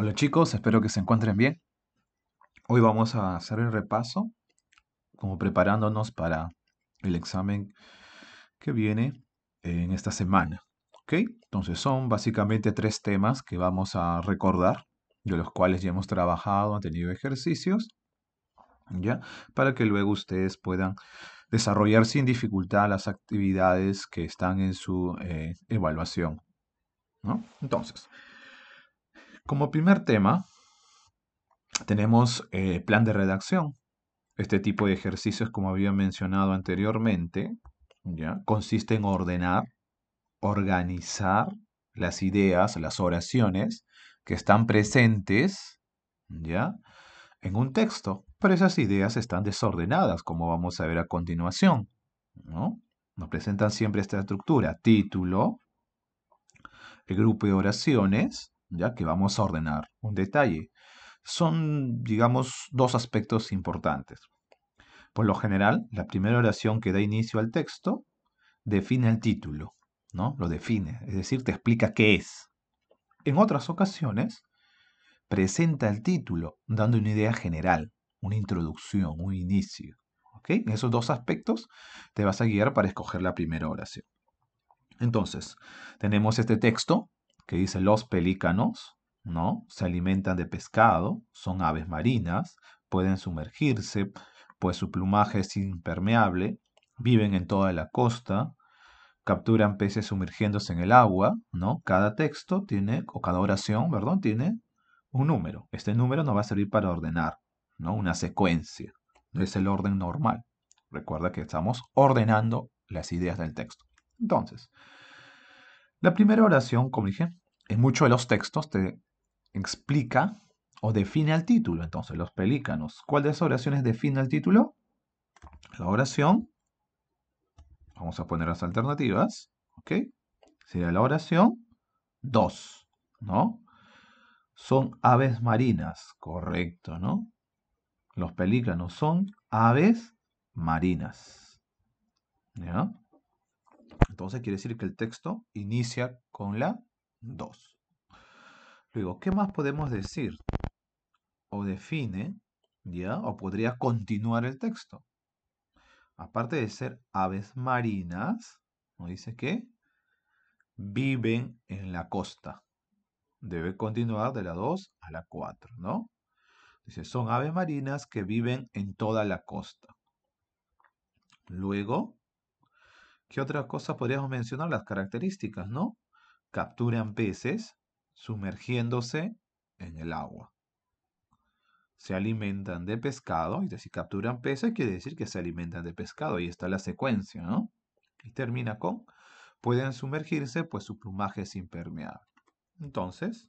Hola chicos, espero que se encuentren bien. Hoy vamos a hacer el repaso, como preparándonos para el examen que viene eh, en esta semana. ¿Ok? Entonces son básicamente tres temas que vamos a recordar, de los cuales ya hemos trabajado, han tenido ejercicios, ¿ya? Para que luego ustedes puedan desarrollar sin dificultad las actividades que están en su eh, evaluación. ¿no? Entonces, como primer tema, tenemos eh, plan de redacción. Este tipo de ejercicios, como había mencionado anteriormente, ¿ya? consiste en ordenar, organizar las ideas, las oraciones que están presentes ¿ya? en un texto. Pero esas ideas están desordenadas, como vamos a ver a continuación. ¿no? Nos presentan siempre esta estructura, título, el grupo de oraciones, ya que vamos a ordenar un detalle. Son, digamos, dos aspectos importantes. Por lo general, la primera oración que da inicio al texto define el título, ¿no? Lo define, es decir, te explica qué es. En otras ocasiones, presenta el título, dando una idea general, una introducción, un inicio. ¿ok? esos dos aspectos te vas a guiar para escoger la primera oración. Entonces, tenemos este texto que dice los pelícanos, ¿no? Se alimentan de pescado, son aves marinas, pueden sumergirse, pues su plumaje es impermeable, viven en toda la costa, capturan peces sumergiéndose en el agua, ¿no? Cada texto tiene, o cada oración, perdón, tiene un número. Este número nos va a servir para ordenar, ¿no? Una secuencia. No es el orden normal. Recuerda que estamos ordenando las ideas del texto. Entonces, la primera oración, como dije, en muchos de los textos te explica o define el título. Entonces, los pelícanos. ¿Cuál de esas oraciones define el título? La oración. Vamos a poner las alternativas. ¿Ok? Sería la oración 2, ¿no? Son aves marinas, correcto, ¿no? Los pelícanos son aves marinas. ¿Ya? Entonces quiere decir que el texto inicia con la 2. Luego, ¿qué más podemos decir? O define, ¿ya? O podría continuar el texto. Aparte de ser aves marinas, ¿no dice que viven en la costa. Debe continuar de la 2 a la 4, ¿no? Dice, son aves marinas que viven en toda la costa. Luego, ¿Qué otras cosas podríamos mencionar? Las características, ¿no? Capturan peces sumergiéndose en el agua. Se alimentan de pescado, y si capturan peces quiere decir que se alimentan de pescado, ahí está la secuencia, ¿no? Y termina con, pueden sumergirse pues su plumaje es impermeable. Entonces,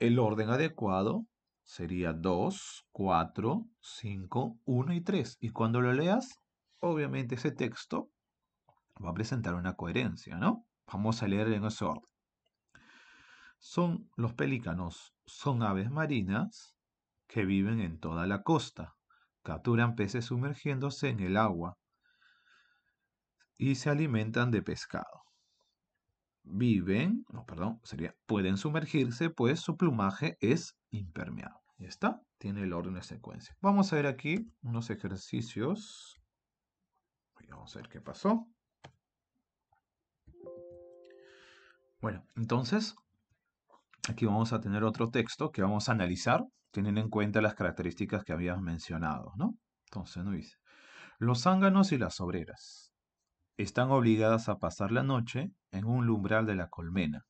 el orden adecuado sería 2, 4, 5, 1 y 3. Y cuando lo leas, obviamente ese texto va a presentar una coherencia, ¿no? Vamos a leer en ese orden. Son los pelícanos, son aves marinas que viven en toda la costa, capturan peces sumergiéndose en el agua y se alimentan de pescado. Viven, no, perdón, sería, pueden sumergirse, pues su plumaje es impermeable. Ya está, tiene el orden de secuencia. Vamos a ver aquí unos ejercicios. Vamos a ver qué pasó. Bueno, entonces, aquí vamos a tener otro texto que vamos a analizar teniendo en cuenta las características que habíamos mencionado, ¿no? Entonces nos dice, los zánganos y las obreras están obligadas a pasar la noche en un umbral de la colmena.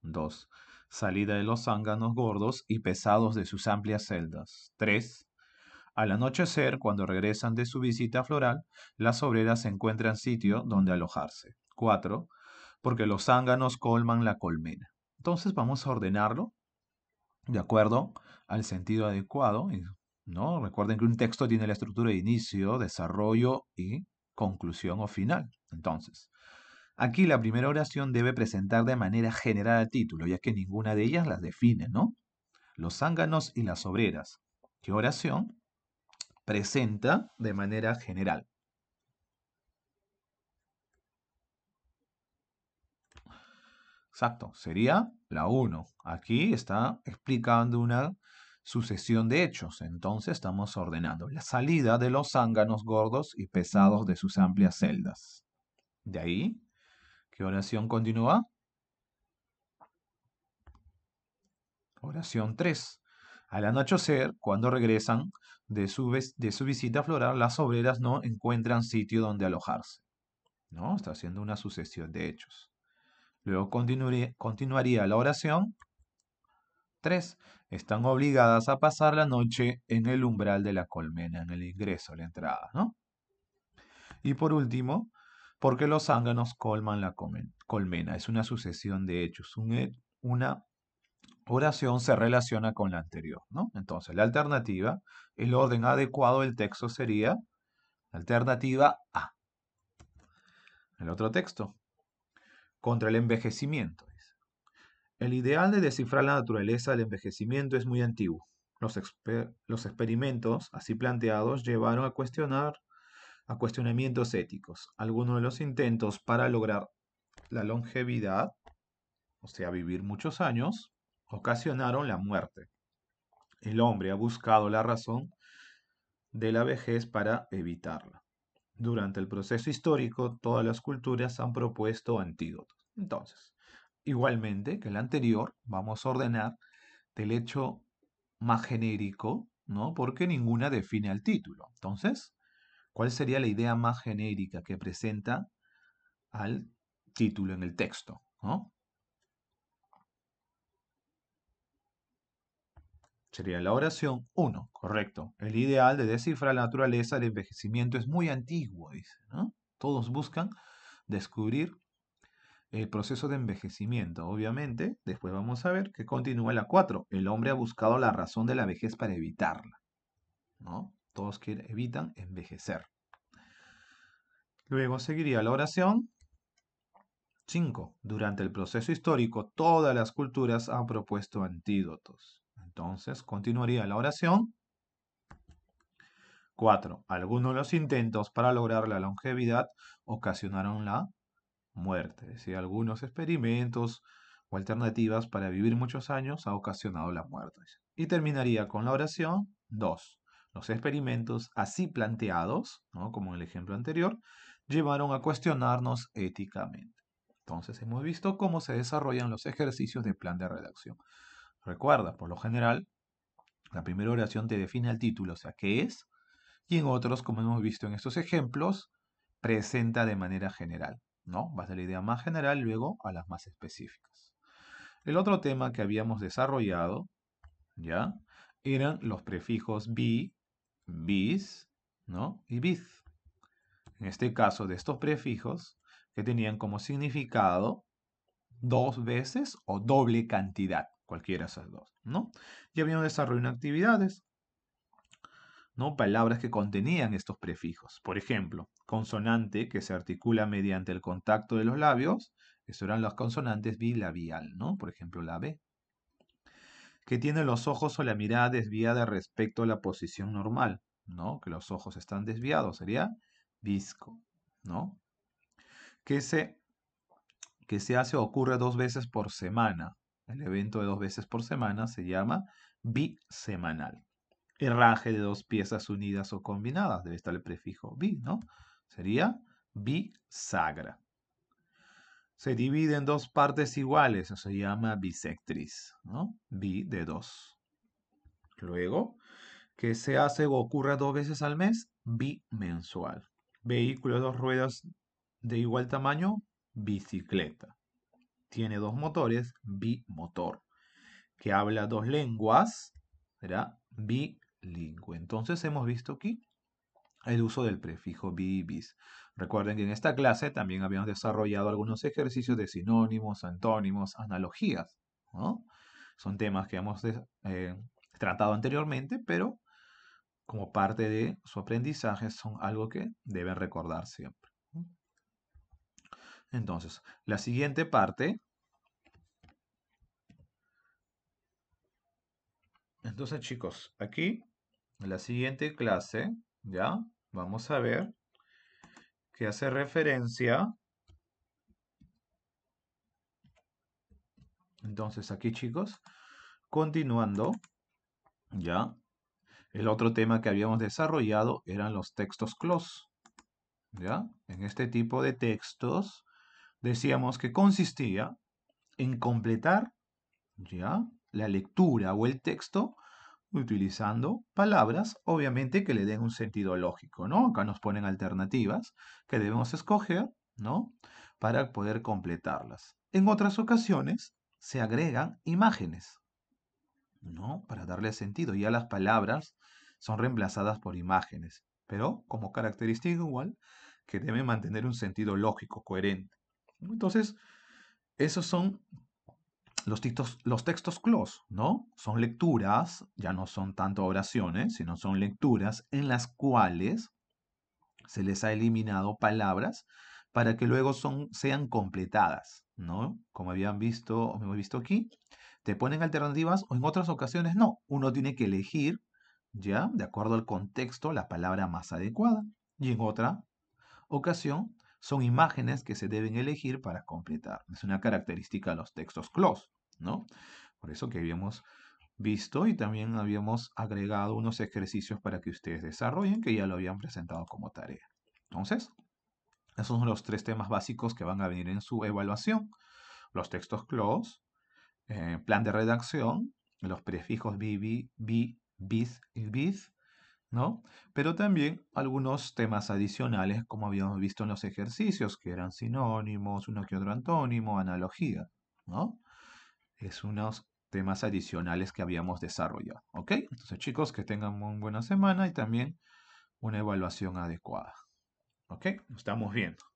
2. Salida de los zánganos gordos y pesados de sus amplias celdas. 3. Al anochecer, cuando regresan de su visita floral, las obreras encuentran sitio donde alojarse. 4 porque los zánganos colman la colmena. Entonces vamos a ordenarlo de acuerdo al sentido adecuado, ¿no? Recuerden que un texto tiene la estructura de inicio, desarrollo y conclusión o final. Entonces, aquí la primera oración debe presentar de manera general el título, ya que ninguna de ellas las define, ¿no? Los zánganos y las obreras. ¿Qué oración? Presenta de manera general. Exacto, sería la 1. Aquí está explicando una sucesión de hechos. Entonces estamos ordenando la salida de los zánganos gordos y pesados de sus amplias celdas. De ahí, ¿qué oración continúa? Oración 3. Al anochecer, cuando regresan de su, de su visita floral, las obreras no encuentran sitio donde alojarse. ¿No? Está haciendo una sucesión de hechos. Luego continuaría, la oración. 3. Están obligadas a pasar la noche en el umbral de la colmena, en el ingreso, la entrada, ¿no? Y por último, porque los ánganos colman la colmena. Es una sucesión de hechos. una oración se relaciona con la anterior, ¿no? Entonces, la alternativa, el orden adecuado del texto sería alternativa A. El otro texto, contra el envejecimiento. El ideal de descifrar la naturaleza del envejecimiento es muy antiguo. Los, experimentos así planteados llevaron a cuestionar a cuestionamientos éticos. Algunos de los intentos para lograr la longevidad, o sea, vivir muchos años, ocasionaron la muerte. El hombre ha buscado la razón de la vejez para evitarla durante el proceso histórico todas las culturas han propuesto antídotos. Entonces, igualmente que el anterior, vamos a ordenar del hecho más genérico, ¿no? Porque ninguna define al título. Entonces, ¿cuál sería la idea más genérica que presenta al título en el texto? ¿no? Sería la oración 1, correcto. El ideal de descifrar la naturaleza del envejecimiento es muy antiguo, dice. ¿no? Todos buscan descubrir el proceso de envejecimiento. Obviamente, después vamos a ver que continúa la 4. El hombre ha buscado la razón de la vejez para evitarla. ¿no? Todos que evitan envejecer. Luego seguiría la oración 5. Durante el proceso histórico, todas las culturas han propuesto antídotos. Entonces, continuaría la oración. 4. Algunos de los intentos para lograr la longevidad ocasionaron la muerte. Es decir, algunos experimentos o alternativas para vivir muchos años ha ocasionado la muerte. Y terminaría con la oración 2. Los experimentos así planteados, como en el ejemplo anterior, llevaron a cuestionarnos éticamente. Entonces hemos visto cómo se desarrollan los ejercicios de plan de redacción. Recuerda, por lo general, la primera oración te define el título, o sea, qué es, y en otros, como hemos visto en estos ejemplos, presenta de manera general, ¿no? Vas de la idea más general luego a las más específicas. El otro tema que habíamos desarrollado, ¿ya? Eran los prefijos bi, bis, ¿no? Y biz. En este caso, de estos prefijos que tenían como significado dos veces o doble cantidad cualquiera de esas dos, ¿no? Ya desarrollo en actividades, ¿no? Palabras que contenían estos prefijos. Por ejemplo, consonante que se articula mediante el contacto de los labios, eso eran las consonantes bilabial, ¿no? Por ejemplo, la B. Que tiene los ojos o la mirada desviada respecto a la posición normal, ¿no? Que los ojos están desviados, sería visco, ¿no? Que se, que se hace o ocurre dos veces por semana, el evento de dos veces por semana se llama bisemanal. Herraje de dos piezas unidas o combinadas, debe estar el prefijo bi, ¿no? Sería bisagra. Se divide en dos partes iguales, se llama bisectriz, ¿no? Bi de dos. Luego, que se hace o ocurra dos veces al mes, bimensual. Vehículo de dos ruedas de igual tamaño, bicicleta tiene dos motores, bimotor, que habla dos lenguas, será bilingüe. Entonces hemos visto aquí el uso del prefijo bi bis. Recuerden que en esta clase también habíamos desarrollado algunos ejercicios de sinónimos, antónimos, analogías. Son temas que hemos eh, tratado anteriormente, pero como parte de su aprendizaje son algo que deben recordar siempre. Entonces, la siguiente parte. Entonces, chicos, aquí, en la siguiente clase, ya, vamos a ver que hace referencia. Entonces, aquí, chicos, continuando, ya, el otro tema que habíamos desarrollado eran los textos close. ¿Ya? En este tipo de textos decíamos que consistía en completar ¿ya? la lectura o el texto utilizando palabras, obviamente, que le den un sentido lógico, ¿no? Acá nos ponen alternativas que debemos escoger, ¿no? Para poder completarlas. En otras ocasiones se agregan imágenes, ¿no? Para darle sentido. Ya las palabras son reemplazadas por imágenes, pero como característica igual que debe mantener un sentido lógico, coherente. Entonces, esos son los textos, los textos clos, ¿no? Son lecturas, ya no son tanto oraciones, sino son lecturas en las cuales se les ha eliminado palabras para que luego son, sean completadas, ¿no? Como habían visto, hemos visto aquí, te ponen alternativas o en otras ocasiones no. Uno tiene que elegir, ¿ya? De acuerdo al contexto, la palabra más adecuada. Y en otra ocasión son imágenes que se deben elegir para completar. Es una característica de los textos close, ¿no? Por eso que habíamos visto y también habíamos agregado unos ejercicios para que ustedes desarrollen que ya lo habían presentado como tarea. Entonces, esos son los tres temas básicos que van a venir en su evaluación. Los textos close, eh, plan de redacción, los prefijos B, B, bis y bis, ¿no? Pero también algunos temas adicionales, como habíamos visto en los ejercicios, que eran sinónimos, uno que otro antónimo, analogía, Es unos temas adicionales que habíamos desarrollado, ¿ok? Entonces, chicos, que tengan muy buena semana y también una evaluación adecuada, ¿ok? Estamos viendo.